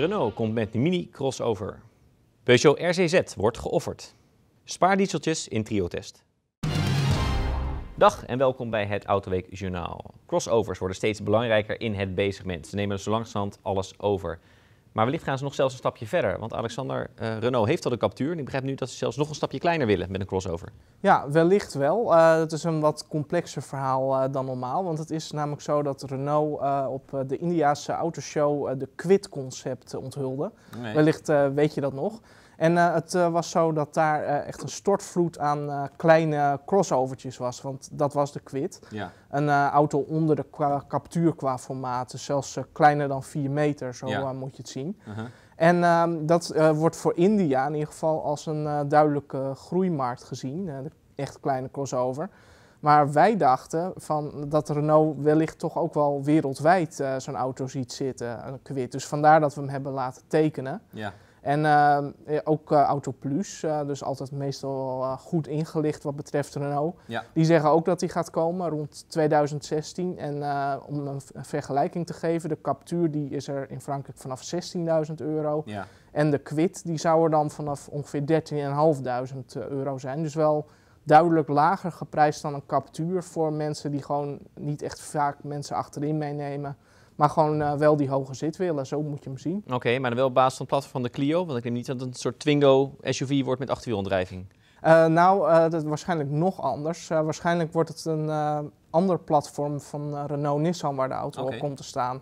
Renault komt met mini-crossover. Peugeot RCZ wordt geofferd. Spaardieseltjes in triotest. Dag en welkom bij het Autoweek Journaal. Crossovers worden steeds belangrijker in het B-segment. Ze nemen zo dus langzamerhand alles over. Maar wellicht gaan ze nog zelfs een stapje verder. Want Alexander, eh, Renault heeft al de captuur. En ik begrijp nu dat ze zelfs nog een stapje kleiner willen met een crossover. Ja, wellicht wel. Uh, eh, het is een wat complexer verhaal eh, dan normaal. Want het is namelijk zo dat Renault op de Indiaanse autoshow de quit-concept onthulde. Wellicht weet je dat nog. En eh, het eh, was zo dat daar eh, echt een stortvloed aan kleine crossovertjes was. Want dat was de Quid. Ja. Een auto onder de captuur qua formaat. zelfs kleiner dan 4 meter, zo moet je het zien. Uh-huh. En ehm, dat wordt voor India in ieder geval als een duidelijke groeimarkt gezien. de echt kleine crossover. Maar wij dachten van dat Renault wellicht toch ook wel wereldwijd zo'n auto ziet zitten, een Quid. Dus vandaar dat we hem hebben laten tekenen. Ja. En eh, eh, ook eh, AutoPlus, dus altijd meestal goed ingelicht wat betreft Renault. Ja. Die zeggen ook dat die gaat komen rond 2016. En om een, vergelijking te geven, de Captur die is er in Frankrijk vanaf 16.000 euro. Ja. En de Quid die zou er dan vanaf ongeveer 13.500 euro zijn. Dus wel duidelijk lager geprijsd dan een Captur voor mensen die gewoon niet echt vaak mensen achterin meenemen. Maar gewoon eh, wel die hoge zit willen, zo moet je hem zien. Oké, maar dan wel op basis van het platform van de Clio? Want ik denk niet dat het een soort Twingo SUV wordt met achterwielaandrijving. Eh, nou, eh, dat waarschijnlijk nog anders. waarschijnlijk wordt het een ander platform van Renault-Nissan waar de auto op komt te staan.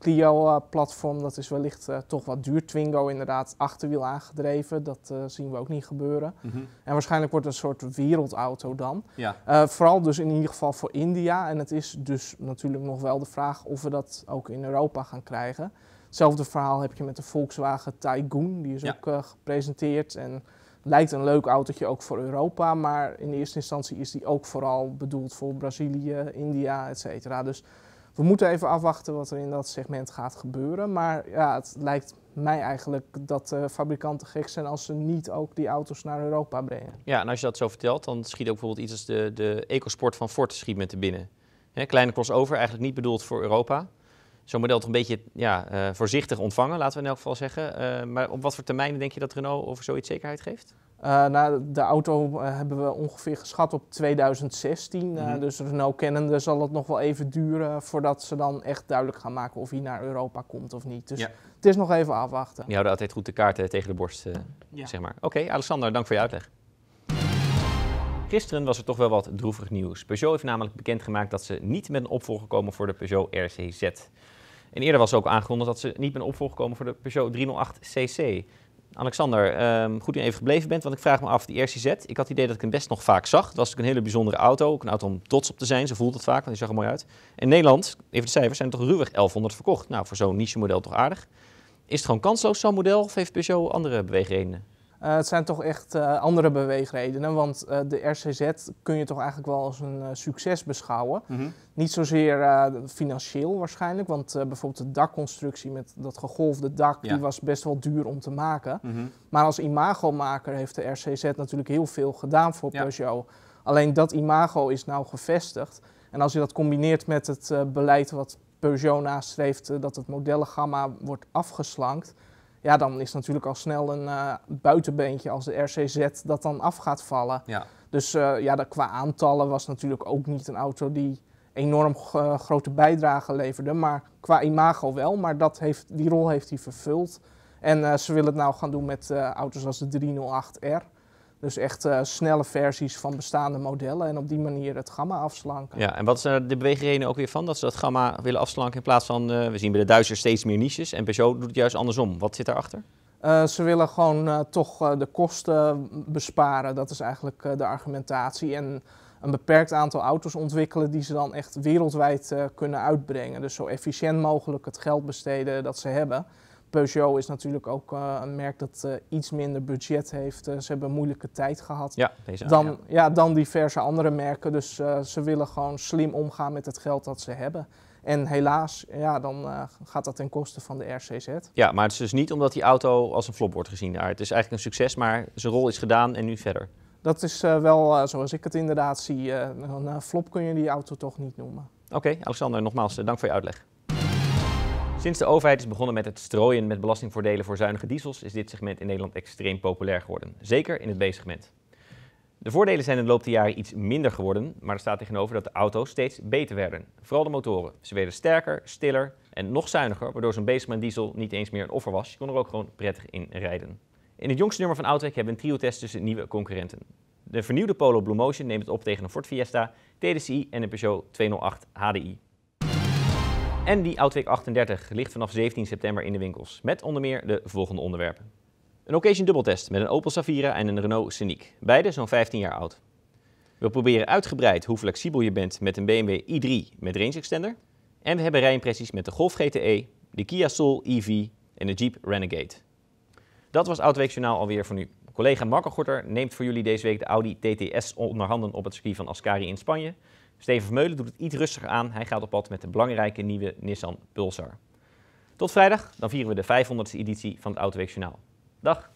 Clio-platform, dat is wellicht eh, toch wat duur. Twingo inderdaad, achterwiel aangedreven, dat eh, zien we ook niet gebeuren. Mhm. En waarschijnlijk wordt het een soort wereldauto dan. Eh, vooral dus in ieder geval voor India. En het is dus natuurlijk nog wel de vraag of we dat ook in Europa gaan krijgen. Hetzelfde verhaal heb je met de Volkswagen Taigoon die is ook gepresenteerd en lijkt een leuk autootje ook voor Europa, maar in eerste instantie is die ook vooral bedoeld voor Brazilië, India, et cetera. Dus we moeten even afwachten wat er in dat segment gaat gebeuren. Maar ja, het lijkt mij eigenlijk dat de fabrikanten gek zijn als ze niet ook die auto's naar Europa brengen. Ja, en als je dat zo vertelt, dan schiet ook bijvoorbeeld iets als de, de EcoSport van Ford schiet met de binnen. He, kleine crossover, eigenlijk niet bedoeld voor Europa. Zo'n model toch een beetje ja, eh, voorzichtig ontvangen, laten we in elk geval zeggen. Eh, maar op wat voor termijnen denk je dat Renault over zoiets zekerheid geeft? Uh, de auto eh, hebben we ongeveer geschat op 2016. Eh, mhm. dus Renault kennende zal het nog wel even duren voordat ze dan echt duidelijk gaan maken of hij naar Europa komt of niet. Dus het is nog even afwachten. Je houdt altijd goed de kaarten tegen de borst, zeg maar. Oké, Alexander, dank voor je uitleg. Gisteren was er toch wel wat droevig nieuws. Peugeot heeft namelijk bekendgemaakt dat ze niet met een opvolger komen voor de Peugeot RCZ. En eerder was ook aangekondigd dat ze niet met een opvolger komen voor de Peugeot 308 CC. Alexander, ehm, goed dat je even gebleven bent, want ik vraag me af, die RCZ, ik had het idee dat ik hem best nog vaak zag. Dat was natuurlijk een hele bijzondere auto, ook een auto om trots op te zijn, Ze voelt het vaak, want die zag er mooi uit. In Nederland, even de cijfers, zijn er toch ruwweg 1100 verkocht. Nou, voor zo'n niche model toch aardig. Is het gewoon kansloos zo'n model of heeft Peugeot andere beweegredenen? Eh, het zijn toch echt eh, andere beweegredenen, want eh, de RCZ kun je toch eigenlijk wel als een succes beschouwen. Mhm. Niet zozeer financieel waarschijnlijk, want bijvoorbeeld de dakconstructie met dat gegolfde dak, die was best wel duur om te maken. Mhm. Maar als imagomaker heeft de RCZ natuurlijk heel veel gedaan voor Peugeot. Alleen dat imago is nou gevestigd. En als je dat combineert met het beleid wat Peugeot nastreeft, dat het modellengamma wordt afgeslankt ja, dan is natuurlijk al snel een eh, buitenbeentje als de RCZ dat dan af gaat vallen. Ja. Dus eh, ja, qua aantallen was natuurlijk ook niet een auto die enorm eh, grote bijdrage leverde. Maar qua imago wel, maar dat heeft, die rol heeft hij vervuld. En ze willen het nou gaan doen met auto's als de 308R. Dus echt eh, snelle versies van bestaande modellen en op die manier het gamma afslanken. Ja, en wat is de beweegreden ook weer van dat ze dat gamma willen afslanken in plaats van, eh, we zien bij de Duitsers steeds meer niches en Peugeot doet het juist andersom. Wat zit daarachter? Uh, ze willen gewoon toch de kosten besparen, dat is eigenlijk de argumentatie. En een beperkt aantal auto's ontwikkelen die ze dan echt wereldwijd kunnen uitbrengen. Dus zo efficiënt mogelijk het geld besteden dat ze hebben. Peugeot is natuurlijk ook eh, een merk dat eh, iets minder budget heeft. Eh, ze hebben een moeilijke tijd gehad ja, dan, ja. dan diverse andere merken. Dus ze willen gewoon slim omgaan met het geld dat ze hebben. En helaas, ja, dan gaat dat ten koste van de RCZ. Ja, maar het is dus niet omdat die auto als een flop wordt gezien daar. Het is eigenlijk een succes, maar zijn rol is gedaan en nu verder. Dat is wel zoals ik het inderdaad zie. een flop kun je die auto toch niet noemen. Oké, Alexander, nogmaals, dank voor je uitleg. Sinds de overheid is begonnen met het strooien met belastingvoordelen voor zuinige diesels, is dit segment in Nederland extreem populair geworden. Zeker in het B-segment. De voordelen zijn in de loop der jaren iets minder geworden, maar er staat tegenover dat de auto's steeds beter werden. Vooral de motoren. Ze werden sterker, stiller en nog zuiniger, waardoor zo'n be-segment diesel niet eens meer een offer was. Je kon er ook gewoon prettig in rijden. In het jongste nummer van Outback hebben we een trio-test tussen nieuwe concurrenten. De vernieuwde Polo Blue Motion neemt het op tegen een Ford Fiesta, TDCi en een Peugeot 208 HDI. En die Outweek 38 ligt vanaf 17 september in de winkels, met onder meer de volgende onderwerpen. Een occasion dubbeltest met een Opel Safira en een Renault Scenic, beide zo'n 15 jaar oud. We proberen uitgebreid hoe flexibel je bent met een BMW i3 met range extender. En we hebben rijimpressies met de Golf GTE, de Kia Soul EV en de Jeep Renegade. Dat was Outweek Journaal alweer voor nu. Collega Marco Gorter neemt voor jullie deze week de Audi TTS handen op het circuit van Ascari in Spanje. Steven Vermeulen doet het iets rustiger aan. Hij gaat op pad met de belangrijke nieuwe Nissan Pulsar. Tot vrijdag, dan vieren we de 500ste editie van het Autoweekjournaal. Dag!